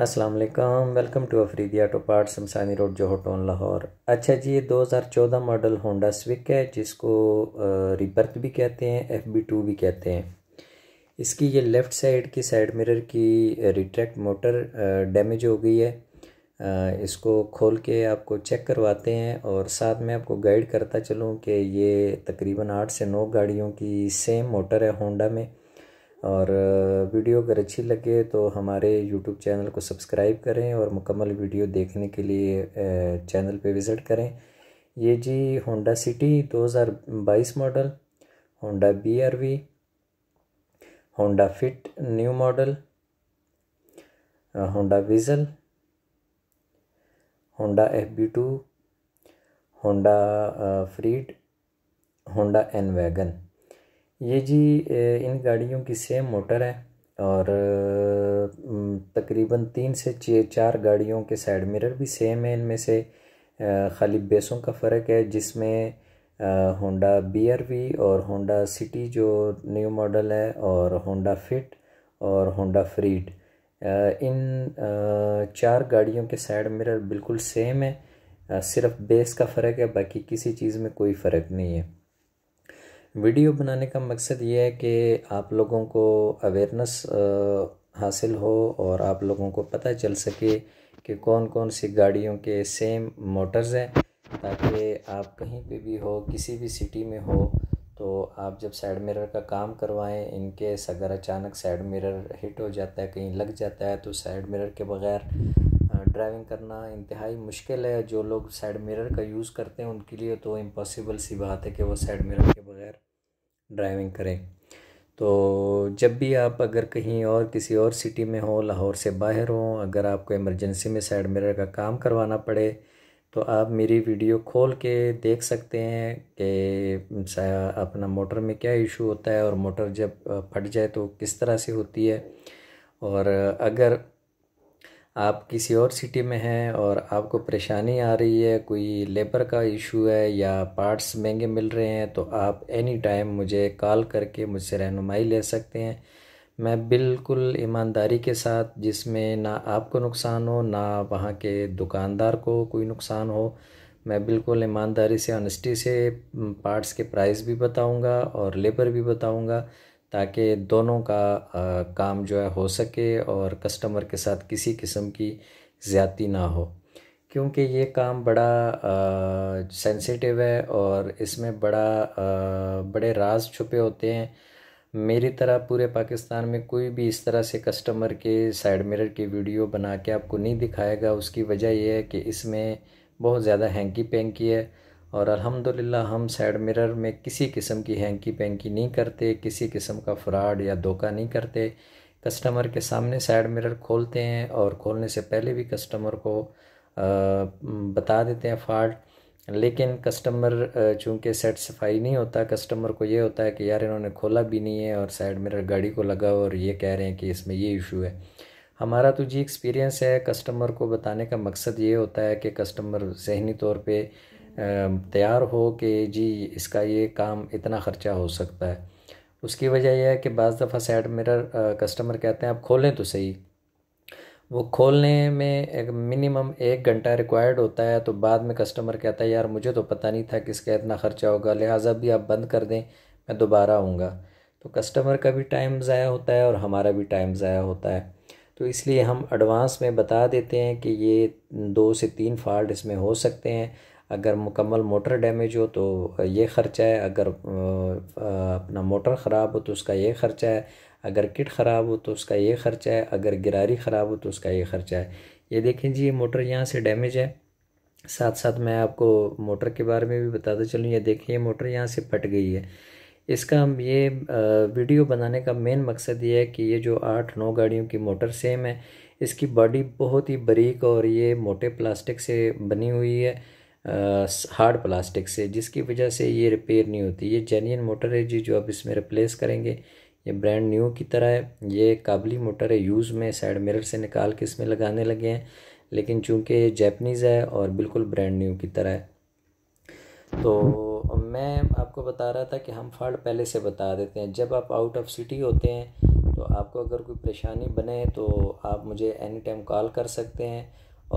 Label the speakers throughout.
Speaker 1: अस्सलाम वालेकुम welcome to Afridi Auto Part Samsani Road Johar Town Lahore अच्छा जी ये 2014 मॉडल होंडा स्विक है जिसको रिबर्थ भी कहते हैं एफ बी टू भी कहते हैं इसकी ये लेफ़्ट साइड की साइड मिरर की रिट्रैक्ट मोटर डैमेज हो गई है इसको खोल के आपको चेक करवाते हैं और साथ में आपको गाइड करता चलूँ कि ये तकरीबन आठ से नौ गाड़ियों की सेम मोटर है होंडा में और वीडियो अगर अच्छी लगे तो हमारे यूट्यूब चैनल को सब्सक्राइब करें और मुकम्मल वीडियो देखने के लिए चैनल पे विज़िट करें ये जी Honda City 2022 model Honda B R V Honda Fit new model Honda Vezel Honda F B two Honda Freed Honda N Wagon ये जी इन गाड़ियों की सेम मोटर है और तकरीबन तीन से चार गाड़ियों के साइड मिरर भी सेम है इनमें से खाली बेसों का फ़र्क है जिसमें होंडा बी और होंडा सिटी जो न्यू मॉडल है और होंडा फिट और होंडा फ्रीड इन चार गाड़ियों के साइड मिरर बिल्कुल सेम है सिर्फ बेस का फ़र्क है बाकी किसी चीज़ में कोई फ़र्क नहीं है वीडियो बनाने का मकसद ये है कि आप लोगों को अवेयरनेस हासिल हो और आप लोगों को पता चल सके कि कौन कौन सी गाड़ियों के सेम मोटर्स हैं ताकि आप कहीं पे भी हो किसी भी सिटी में हो तो आप जब साइड मिरर का काम करवाएं इनकेस अगर अचानक साइड मिरर हिट हो जाता है कहीं लग जाता है तो साइड मिरर के बगैर ड्राइविंग करना इंतहाई मुश्किल है जो लोग साइड मिरर का यूज़ करते हैं उनके लिए तो इम्पॉसिबल सी बात है कि वो साइड मिरर के बगैर ड्राइविंग करें तो जब भी आप अगर कहीं और किसी और सिटी में हो लाहौर से बाहर हो अगर आपको इमरजेंसी में साइड मिरर का काम करवाना पड़े तो आप मेरी वीडियो खोल के देख सकते हैं कि अपना मोटर में क्या इशू होता है और मोटर जब फट जाए तो किस तरह से होती है और अगर आप किसी और सिटी में हैं और आपको परेशानी आ रही है कोई लेबर का इशू है या पार्ट्स महंगे मिल रहे हैं तो आप एनी टाइम मुझे कॉल करके मुझसे रहनुमाई ले सकते हैं मैं बिल्कुल ईमानदारी के साथ जिसमें ना आपको नुकसान हो ना वहाँ के दुकानदार को कोई नुकसान हो मैं बिल्कुल ईमानदारी से ऑनेस्टी से पार्ट्स के प्राइस भी बताऊंगा और लेबर भी बताऊंगा ताकि दोनों का आ, काम जो है हो सके और कस्टमर के साथ किसी किस्म की ज़्यादती ना हो क्योंकि ये काम बड़ा सेंसिटिव है और इसमें बड़ा आ, बड़े राज छुपे होते हैं मेरी तरह पूरे पाकिस्तान में कोई भी इस तरह से कस्टमर के साइड मिरर की वीडियो बना के आपको नहीं दिखाएगा उसकी वजह यह है कि इसमें बहुत ज़्यादा हैंकी पेंकी है और अल्हम्दुलिल्लाह हम साइड मिरर में किसी किस्म की हैंकी पैंकी नहीं करते किसी किस्म का फ्रॉड या धोखा नहीं करते कस्टमर के सामने साइड मिरर खोलते हैं और खोलने से पहले भी कस्टमर को आ, बता देते हैं फॉल्ट लेकिन कस्टमर चूंकि सेटिस्फाई नहीं होता कस्टमर को ये होता है कि यार इन्होंने खोला भी नहीं है और साइड मिरर गाड़ी को लगा और ये कह रहे हैं कि इसमें ये इशू है हमारा तो जी एक्सपीरियंस है कस्टमर को बताने का मकसद ये होता है कि कस्टमर जहनी तौर पे तैयार हो कि जी इसका ये काम इतना ख़र्चा हो सकता है उसकी वजह यह है कि बज़ दफ़ा सैड मिरर कस्टमर कहते हैं आप खोलें तो सही वो खोलने में एक मिनिमम एक घंटा रिक्वायर्ड होता है तो बाद में कस्टमर कहता है यार मुझे तो पता नहीं था कि इसका इतना ख़र्चा होगा लिहाजा भी आप बंद कर दें मैं दोबारा आऊँगा तो कस्टमर का भी टाइम ज़ाया होता है और हमारा भी टाइम ज़ाया होता है तो इसलिए हम एडवांस में बता देते हैं कि ये दो से तीन फॉल्ट इसमें हो सकते हैं अगर मुकम्मल मोटर डैमेज हो तो ये ख़र्चा है अगर अपना मोटर ख़राब हो तो उसका ये ख़र्चा है अगर किट ख़राब हो तो उसका ये ख़र्चा है अगर गिरारी ख़राब हो तो उसका ये ख़र्चा है ये देखें जी ये मोटर यहाँ से डैमेज है साथ साथ मैं आपको मोटर के बारे में भी बताता चलूँ ये देखें ये मोटर यहाँ से फट गई है इसका हम ये वीडियो बनाने का मेन मकसद ये है कि ये जो आठ नौ गाड़ियों की मोटर सेम है इसकी बॉडी बहुत ही बरीक और ये मोटे प्लास्टिक से बनी हुई है हार्ड प्लास्टिक से जिसकी वजह से ये रिपेयर नहीं होती ये जेन्यन मोटर है जी जो आप इसमें रिप्लेस करेंगे ये ब्रांड न्यू की तरह है ये काबली मोटर है यूज़ में साइड मिरर से निकाल के इसमें लगाने लगे हैं लेकिन चूंकि ये जैपनीज़ है और बिल्कुल ब्रांड न्यू की तरह है तो मैं आपको बता रहा था कि हम फाल्ट पहले से बता देते हैं जब आप आउट ऑफ सिटी होते हैं तो आपको अगर कोई परेशानी बने तो आप मुझे एनी टाइम कॉल कर सकते हैं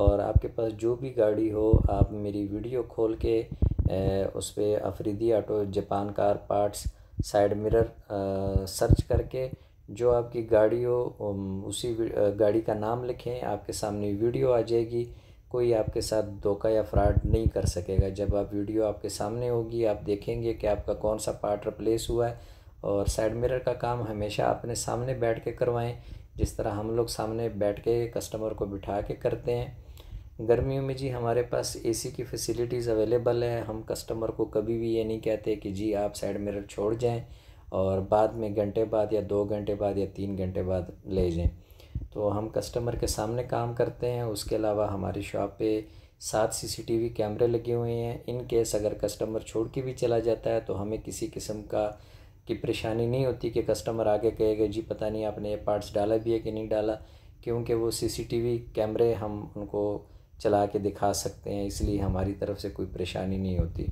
Speaker 1: और आपके पास जो भी गाड़ी हो आप मेरी वीडियो खोल के उस पर Afridi Auto Japan car parts side mirror search करके जो आपकी गाड़ी हो उसी गाड़ी का नाम लिखें आपके सामने वीडियो आ जाएगी कोई आपके साथ धोखा या फ्रॉड नहीं कर सकेगा जब आप वीडियो आपके सामने होगी आप देखेंगे कि आपका कौन सा पार्ट रिप्लेस हुआ है और साइड मिरर का काम हमेशा अपने सामने बैठ के करवाएं जिस तरह हम लोग सामने बैठ के कस्टमर को बिठा के करते हैं गर्मियों में जी हमारे पास एसी की फैसिलिटीज़ अवेलेबल है हम कस्टमर को कभी भी ये नहीं कहते कि जी आप साइड मिरर छोड़ जाएं और बाद में घंटे बाद या दो घंटे बाद या तीन घंटे बाद ले जाएं तो हम कस्टमर के सामने काम करते हैं उसके अलावा हमारी शॉप पे सात सीसीटीवी कैमरे लगे हुए हैं इन केस अगर कस्टमर छोड़ के भी चला जाता है तो हमें किसी किस्म का की परेशानी नहीं होती कि कस्टमर आगे कहेगा जी पता नहीं आपने ये पार्ट्स डाला भी है कि नहीं डाला क्योंकि वो सीसीटीवी कैमरे हम उनको चला के दिखा सकते हैं इसलिए हमारी तरफ से कोई परेशानी नहीं होती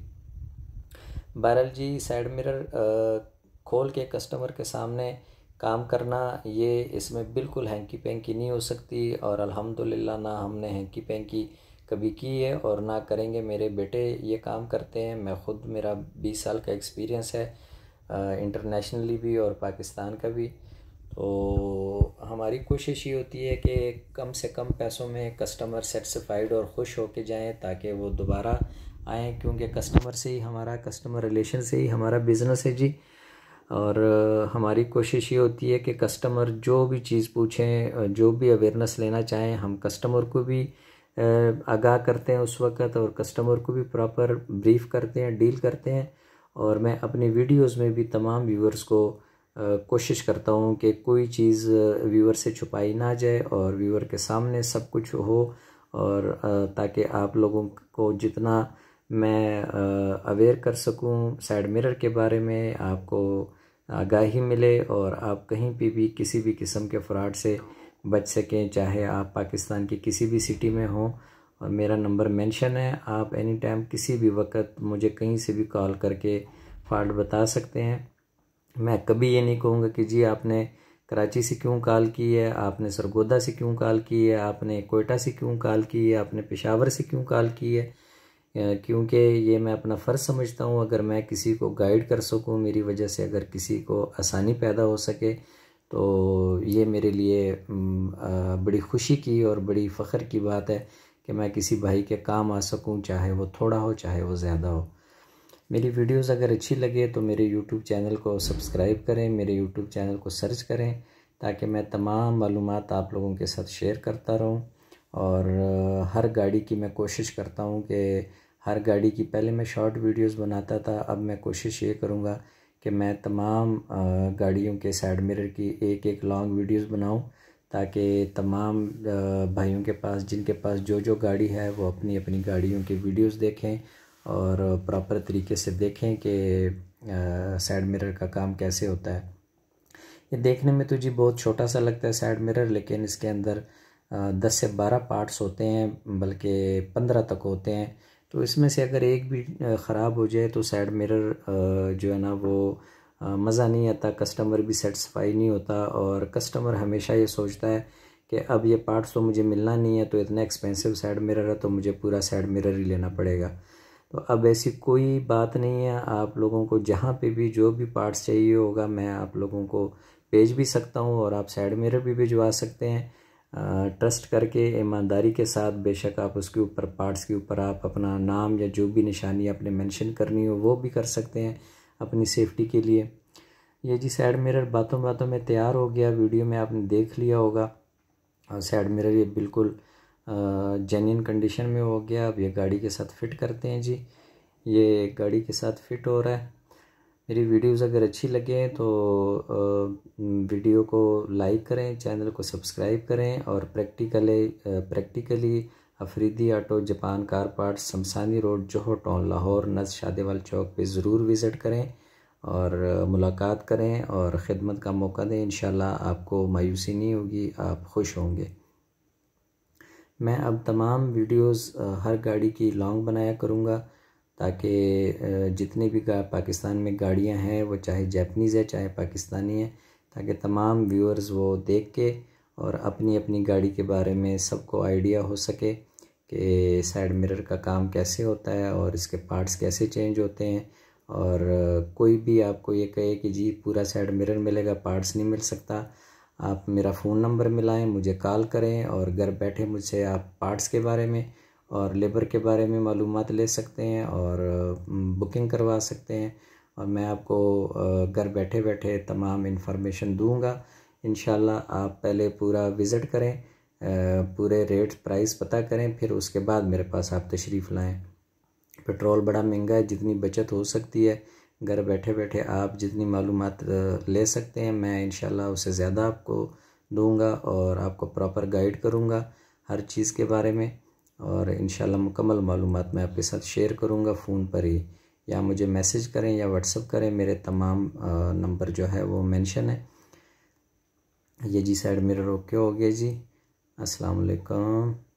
Speaker 1: बहरल जी साइड मिरर खोल के कस्टमर के सामने काम करना ये इसमें बिल्कुल हैंकी पेंकी नहीं हो सकती और अल्हम्दुलिल्लाह ना हमने हैंकी पेंकी कभी की है और ना करेंगे मेरे बेटे ये काम करते हैं मैं ख़ुद मेरा बीस साल का एक्सपीरियंस है इंटरनेशनली भी और पाकिस्तान का भी तो हमारी कोशिश ये होती है कि कम से कम पैसों में कस्टमर सेटिसफाइड और खुश हो के जाएँ ताकि वो दोबारा आएँ क्योंकि कस्टमर से ही हमारा कस्टमर रिलेशन से ही हमारा बिज़नेस है जी और हमारी कोशिश ये होती है कि कस्टमर जो भी चीज़ पूछें जो भी अवेयरनेस लेना चाहें हम कस्टमर को भी आगाह करते हैं उस वक़्त और कस्टमर को भी प्रॉपर ब्रीफ करते हैं डील करते हैं और मैं अपनी वीडियोस में भी तमाम व्यूअर्स को कोशिश करता हूँ कि कोई चीज़ व्यूअर से छुपाई ना जाए और व्यूअर के सामने सब कुछ हो और ताकि आप लोगों को जितना मैं अवेयर कर सकूं साइड मिरर के बारे में आपको आगाही मिले और आप कहीं पे भी किसी भी किस्म के फ्रॉड से बच सकें चाहे आप पाकिस्तान की किसी भी सिटी में हों और मेरा नंबर मेंशन है आप एनी टाइम किसी भी वक्त मुझे कहीं से भी कॉल करके फ्रॉड बता सकते हैं मैं कभी ये नहीं कहूँगा कि जी आपने कराची से क्यों कॉल की है आपने सरगोदा से क्यों कॉल की है आपने कोयटा से क्यों कॉल की है आपने पेशावर से क्यों कॉल की है क्योंकि ये मैं अपना फ़र्ज़ समझता हूँ अगर मैं किसी को गाइड कर सकूँ मेरी वजह से अगर किसी को आसानी पैदा हो सके तो ये मेरे लिए बड़ी खुशी की और बड़ी फ़ख्र की बात है कि मैं किसी भाई के काम आ सकूँ चाहे वो थोड़ा हो चाहे वो ज़्यादा हो मेरी वीडियोस अगर अच्छी लगे तो मेरे यूट्यूब चैनल को सब्सक्राइब करें मेरे यूट्यूब चैनल को सर्च करें ताकि मैं तमाम मालूम आप लोगों के साथ शेयर करता रहूँ और हर गाड़ी की मैं कोशिश करता हूँ कि हर गाड़ी की पहले मैं शॉर्ट वीडियोस बनाता था अब मैं कोशिश ये करूँगा कि मैं तमाम गाड़ियों के साइड मिरर की एक एक लॉन्ग वीडियोस बनाऊं ताकि तमाम भाइयों के पास जिनके पास जो जो गाड़ी है वो अपनी अपनी गाड़ियों की वीडियोस देखें और प्रॉपर तरीके से देखें कि साइड मिरर का काम कैसे होता है ये देखने में तो जी बहुत छोटा सा लगता है साइड मिरर लेकिन इसके अंदर दस से बारह पार्ट्स होते हैं बल्कि पंद्रह तक होते हैं तो इसमें से अगर एक भी ख़राब हो जाए तो साइड मिरर जो है ना वो मज़ा नहीं आता कस्टमर भी सेटिस्फाई नहीं होता और कस्टमर हमेशा ये सोचता है कि अब ये पार्ट्स तो मुझे मिलना नहीं है तो इतना एक्सपेंसिव साइड मिरर है तो मुझे पूरा साइड मिरर ही लेना पड़ेगा तो अब ऐसी कोई बात नहीं है आप लोगों को जहाँ पे भी जो भी पार्ट्स चाहिए होगा मैं आप लोगों को भेज भी सकता हूँ और आप साइड मिरर भी भिजवा सकते हैं ट्रस्ट करके ईमानदारी के साथ बेशक आप उसके ऊपर पार्ट्स के ऊपर आप अपना नाम या जो भी निशानी आपने मेंशन करनी हो वो भी कर सकते हैं अपनी सेफ्टी के लिए ये जी साइड मिरर बातों बातों में तैयार हो गया वीडियो में आपने देख लिया होगा और साइड मिरर ये बिल्कुल जेन्यन कंडीशन में हो गया अब ये गाड़ी के साथ फिट करते हैं जी ये गाड़ी के साथ फिट हो रहा है मेरी वीडियोस अगर अच्छी लगे तो वीडियो को लाइक करें चैनल को सब्सक्राइब करें और practically practically Afridi Auto Japan car parts Shamsani Road Johar Town Lahore नज शादेवाल चौक पे ज़रूर विज़िट करें और मुलाकात करें और ख़िदमत का मौका दें इन आपको मायूसी नहीं होगी आप खुश होंगे मैं अब तमाम वीडियोस हर गाड़ी की लॉन्ग बनाया करूँगा ताकि जितने भी पाकिस्तान में गाड़ियाँ हैं वो चाहे जैपनीज़ है चाहे पाकिस्तानी है ताकि तमाम व्यूअर्स वो देख के और अपनी अपनी गाड़ी के बारे में सबको आइडिया हो सके कि साइड मिरर का काम कैसे होता है और इसके पार्ट्स कैसे चेंज होते हैं और कोई भी आपको ये कहे कि जी पूरा साइड मिरर मिलेगा पार्ट्स नहीं मिल सकता आप मेरा फ़ोन नंबर मिलाएं मुझे कॉल करें और घर बैठे मुझसे आप पार्ट्स के बारे में और लेबर के बारे में मालूम ले सकते हैं और बुकिंग करवा सकते हैं और मैं आपको घर बैठे बैठे तमाम इन्फॉर्मेशन दूंगा इन आप पहले पूरा विज़िट करें पूरे रेट प्राइस पता करें फिर उसके बाद मेरे पास आप तशरीफ़ लाएँ पेट्रोल बड़ा महंगा है जितनी बचत हो सकती है घर बैठे बैठे आप जितनी मालूम ले सकते हैं मैं इन उससे ज़्यादा आपको दूँगा और आपको प्रॉपर गाइड करूँगा हर चीज़ के बारे में और इन मुकम्मल मालूम मैं आपके साथ शेयर करूँगा फ़ोन पर ही या मुझे मैसेज करें या व्हाट्सअप करें मेरे तमाम नंबर जो है वो मेंशन है ये जी साइड मेरा रोके हो गया जी अस्सलाम वालेकुम